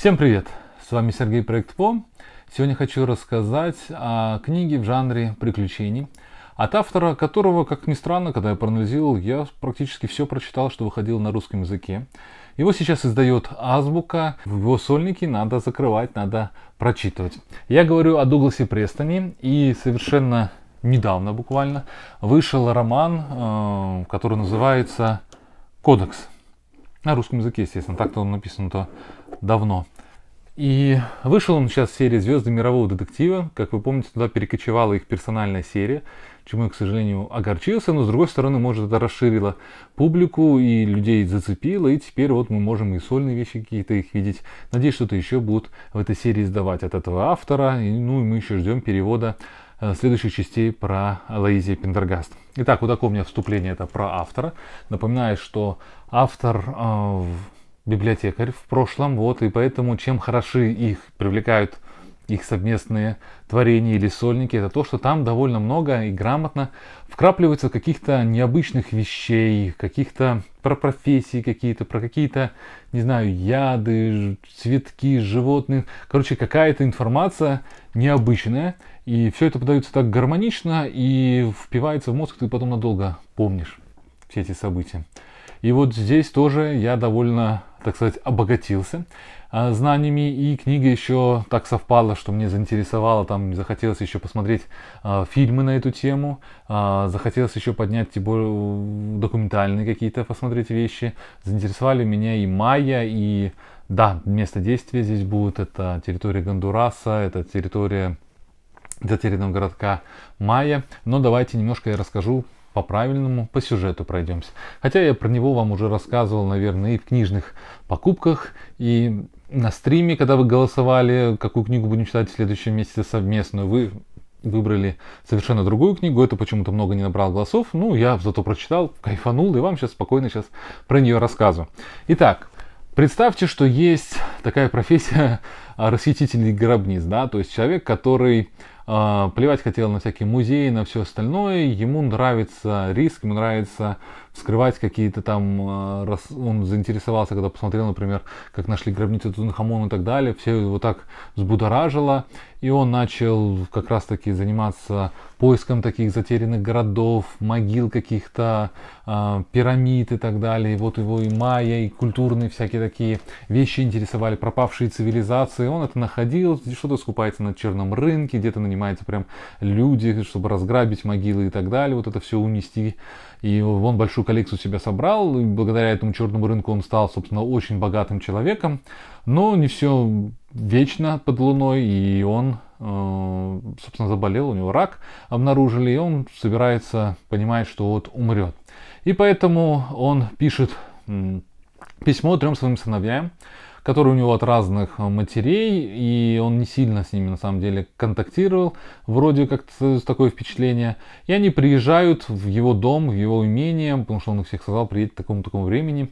Всем привет! С вами Сергей Проект По. Сегодня хочу рассказать о книге в жанре приключений, от автора которого, как ни странно, когда я проанализировал, я практически все прочитал, что выходило на русском языке. Его сейчас издает Азбука, его сольники надо закрывать, надо прочитывать. Я говорю о Дугласе Престоне и совершенно недавно буквально вышел роман, э, который называется «Кодекс». На русском языке, естественно. Так-то он написан-то давно. И вышел он сейчас в серии «Звезды мирового детектива». Как вы помните, туда перекочевала их персональная серия, чему я, к сожалению, огорчился, но, с другой стороны, может, это расширило публику и людей зацепило, и теперь вот мы можем и сольные вещи какие-то их видеть. Надеюсь, что-то еще будут в этой серии издавать от этого автора, и, ну и мы еще ждем перевода Э, следующих частей про Лоизия Пендергаст. Итак, вот такое у меня вступление это про автора. Напоминаю, что автор э, библиотекарь в прошлом, вот, и поэтому чем хороши их привлекают их совместные творения или сольники, это то, что там довольно много и грамотно вкрапливается каких-то необычных вещей, каких-то про профессии какие-то, про какие-то, не знаю, яды, цветки, животных. Короче, какая-то информация необычная. И все это подается так гармонично и впивается в мозг, ты потом надолго помнишь все эти события. И вот здесь тоже я довольно, так сказать, обогатился а, знаниями, и книга еще так совпала, что мне заинтересовало, там захотелось еще посмотреть э, фильмы на эту тему, э, захотелось еще поднять типа, документальные какие-то, посмотреть вещи. Заинтересовали меня и Майя, и да, место действия здесь будет, это территория Гондураса, это территория затерянного городка Майя. Но давайте немножко я расскажу по правильному, по сюжету пройдемся. Хотя я про него вам уже рассказывал, наверное, и в книжных покупках, и на стриме, когда вы голосовали, какую книгу будем читать в следующем месяце совместную, вы выбрали совершенно другую книгу, это почему-то много не набрал голосов, ну, я зато прочитал, кайфанул, и вам сейчас спокойно сейчас про нее рассказываю. Итак, представьте, что есть такая профессия расхитителей гробниц, да, то есть человек, который а, плевать хотел на всякие музеи, на все остальное. Ему нравится риск, ему нравится вскрывать какие-то там... Э, раз Он заинтересовался, когда посмотрел, например, как нашли гробницу Тунхамон и так далее. Все его так взбудоражило. И он начал как раз-таки заниматься поиском таких затерянных городов, могил каких-то, э, пирамид и так далее. И вот его и майя, и культурные всякие такие вещи интересовали, пропавшие цивилизации. Он это находил, что-то скупается на черном рынке, где-то нанимается прям люди, чтобы разграбить могилы и так далее. Вот это все унести. И он большой большую коллекцию себя собрал, и благодаря этому черному рынку он стал, собственно, очень богатым человеком, но не все вечно под луной, и он, э, собственно, заболел, у него рак обнаружили, и он собирается, понимает, что вот умрет. И поэтому он пишет письмо трем своим сыновьям, которые у него от разных э, матерей, и он не сильно с ними на самом деле контактировал, вроде как такое впечатление. И они приезжают в его дом, в его имение, потому что он их всех сказал приедет к такому-такому времени.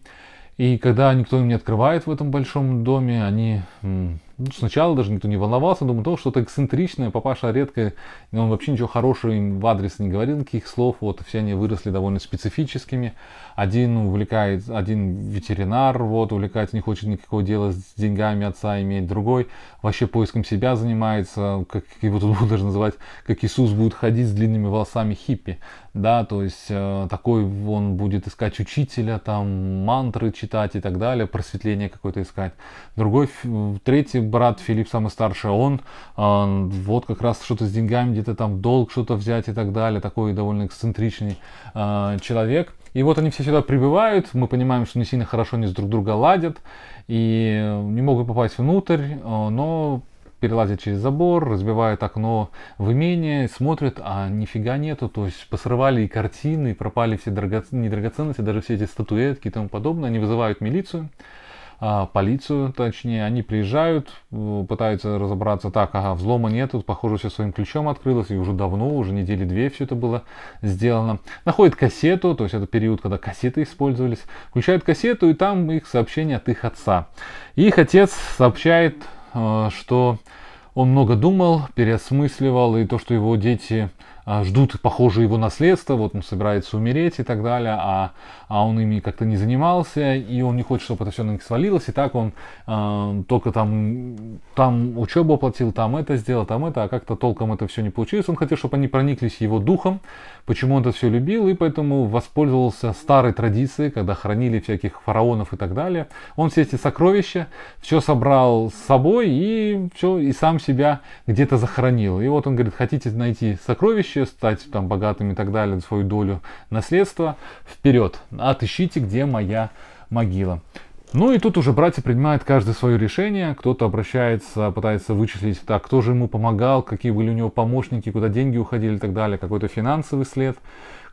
И когда никто им не открывает в этом большом доме, они ну, сначала даже никто не волновался, думал, то что-то эксцентричное, папаша редко, он вообще ничего хорошего им в адрес не говорил, никаких слов, вот, все они выросли довольно специфическими, один увлекает, один ветеринар, вот, увлекается, не хочет никакого дела с деньгами отца иметь, другой вообще поиском себя занимается, как его тут будут даже называть, как Иисус будет ходить с длинными волосами хиппи, да, то есть э, такой он будет искать учителя, там, мантры читать и так далее, просветление какое-то искать, другой, третий брат Филипп самый старший, он э, вот как раз что-то с деньгами, где-то там долг что-то взять и так далее, такой довольно эксцентричный э, человек. И вот они все сюда прибывают, мы понимаем, что не сильно хорошо они с друг друга ладят, и э, не могут попасть внутрь, но перелазят через забор, разбивают окно в имение, смотрят, а нифига нету, то есть посрывали и картины, и пропали все дорого... не драгоценности, даже все эти статуэтки и тому подобное, они вызывают милицию, а, полицию, точнее, они приезжают, э, пытаются разобраться, так, ага, взлома нет, тут, похоже, все своим ключом открылось, и уже давно, уже недели две все это было сделано. Находят кассету, то есть это период, когда кассеты использовались, включают кассету, и там их сообщение от их отца. И их отец сообщает, э, что он много думал, переосмысливал, и то, что его дети а, ждут, похоже, его наследство, вот он собирается умереть и так далее, а, а он ими как-то не занимался, и он не хочет, чтобы это все на них свалилось, и так он э, только там, там учебу оплатил, там это сделал, там это, а как-то толком это все не получилось. Он хотел, чтобы они прониклись его духом, почему он это все любил, и поэтому воспользовался старой традицией, когда хранили всяких фараонов и так далее. Он все эти сокровища, все собрал с собой и все, и сам себя где-то захоронил. И вот он говорит, хотите найти сокровища, будущее, стать там богатым и так далее, свою долю наследства, вперед, отыщите, где моя могила. Ну и тут уже братья принимают каждое свое решение. Кто-то обращается, пытается вычислить, так, кто же ему помогал, какие были у него помощники, куда деньги уходили и так далее, какой-то финансовый след.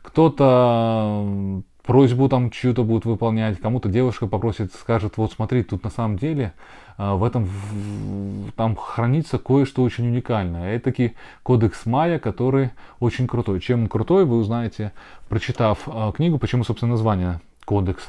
Кто-то просьбу там чью-то будут выполнять, кому-то девушка попросит, скажет, вот смотри, тут на самом деле а, в этом там хранится кое-что очень уникальное. Это такие кодекс Майя, который очень крутой. Чем он крутой, вы узнаете, прочитав а, книгу, почему, собственно, название кодекс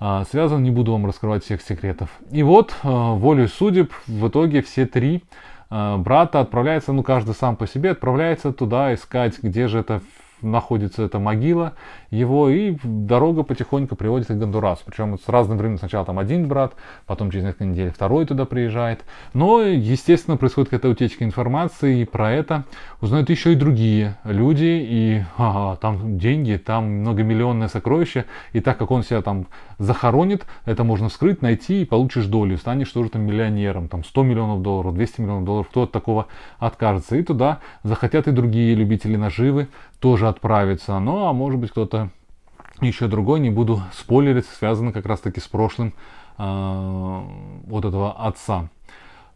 а, связан, не буду вам раскрывать всех секретов. И вот, волю судеб, в итоге все три брата отправляются, ну каждый сам по себе, отправляется туда искать, где же это находится эта могила его, и дорога потихоньку приводит к Гондурасу. Причем с разным временем сначала там один брат, потом через несколько недель второй туда приезжает. Но, естественно, происходит какая-то утечка информации, и про это узнают еще и другие люди, и ага, там деньги, там многомиллионное сокровище, и так как он себя там захоронит, это можно вскрыть, найти и получишь долю, станешь тоже там миллионером, там 100 миллионов долларов, 200 миллионов долларов, кто от такого откажется. И туда захотят и другие любители наживы, тоже отправится. Ну, а может быть кто-то еще другой, не буду спойлерить, связано как раз таки с прошлым а, вот этого отца.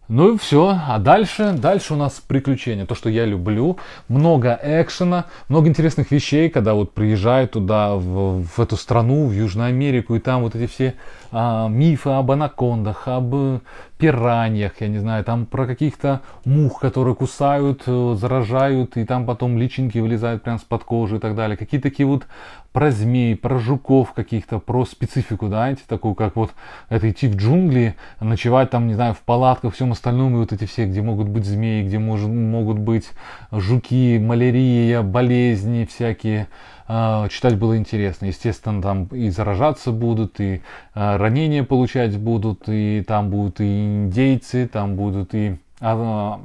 Ну и все, а дальше, дальше у нас приключения, то, что я люблю, много экшена, много интересных вещей, когда вот приезжаю туда, в, в эту страну, в Южную Америку, и там вот эти все а, мифы об анакондах, об пираньях, я не знаю, там про каких-то мух, которые кусают, э, заражают, и там потом личинки вылезают прям с-под кожи и так далее. Какие то такие вот про змей, про жуков каких-то, про специфику, да, эти такую, как вот это идти в джунгли, ночевать там, не знаю, в палатках, всем остальном, и вот эти все, где могут быть змеи, где мож, могут быть жуки, малярия, болезни всякие, а, читать было интересно. Естественно, там и заражаться будут, и а, ранения получать будут, и там будут и индейцы, там будут и а,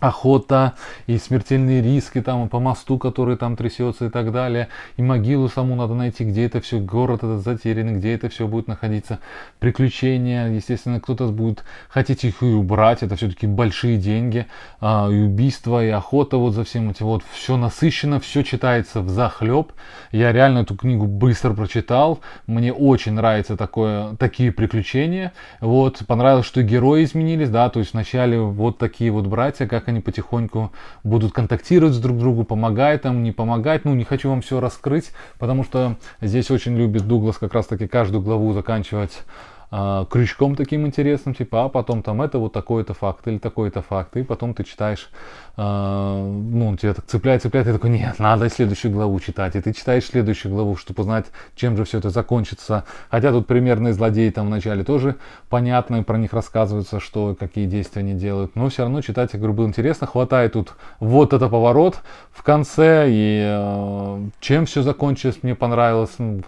охота и смертельные риски там и по мосту, который там трясется и так далее, и могилу саму надо найти, где это все, город этот затерян, где это все будет находиться, приключения, естественно, кто-то будет хотеть их и убрать, это все-таки большие деньги, а, и убийство, и охота вот за всем этим, вот все насыщено, все читается в захлеб, я реально эту книгу быстро прочитал, мне очень нравится такое, такие приключения, вот, понравилось, что герои изменились, да, то есть вначале вот такие вот братья, как как они потихоньку будут контактировать с друг другу, помогать там, не помогать. Ну, не хочу вам все раскрыть, потому что здесь очень любит Дуглас как раз-таки каждую главу заканчивать а, крючком таким интересным, типа, а потом там это вот такой-то факт или такой-то факт, и потом ты читаешь, э, ну, тебя так цепляет, цепляет, и такой, нет, надо следующую главу читать, и ты читаешь следующую главу, чтобы узнать, чем же все это закончится, хотя тут примерные злодеи там вначале тоже понятно, и про них рассказывается, что, какие действия они делают, но все равно читать, я говорю, было интересно, хватает тут вот это поворот в конце, и э, чем все закончилось, мне понравилось, ну,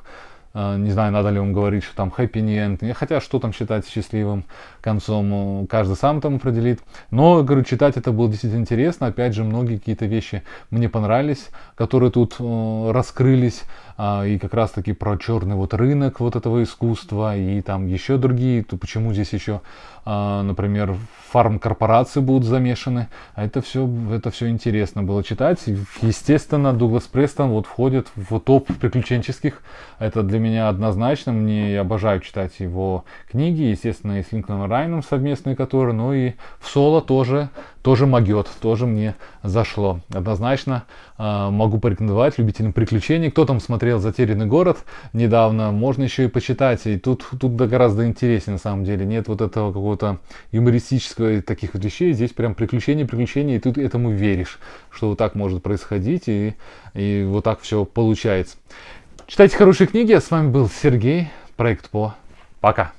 Э, не знаю, надо ли вам говорить, что там happy end, хотя что там считать счастливым концом, э, каждый сам там определит. Но, говорю, читать это было действительно интересно, опять же, многие какие-то вещи мне понравились, которые тут э, раскрылись, а, и как раз-таки про черный вот рынок вот этого искусства, и там еще другие, то почему здесь еще, а, например, фармкорпорации будут замешаны, а это все, это все интересно было читать. Естественно, Дуглас Престон вот входит в топ приключенческих, это для для меня однозначно Мне обожаю читать его книги, естественно, и с Линкольном Райном совместные которые, но и в соло тоже, тоже могет, тоже мне зашло. Однозначно э, могу порекомендовать любителям приключений. Кто там смотрел «Затерянный город» недавно, можно еще и почитать. И тут, тут да гораздо интереснее на самом деле. Нет вот этого какого-то юмористического таких вот вещей. Здесь прям приключения, приключения, и тут этому веришь, что вот так может происходить, и, и вот так все получается. Читайте хорошие книги. А с вами был Сергей. Проект По. Пока.